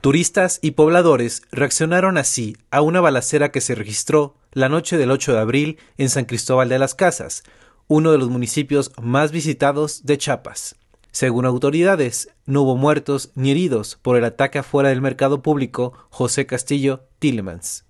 Turistas y pobladores reaccionaron así a una balacera que se registró la noche del 8 de abril en San Cristóbal de las Casas, uno de los municipios más visitados de Chiapas. Según autoridades, no hubo muertos ni heridos por el ataque afuera del mercado público José Castillo Tillemans.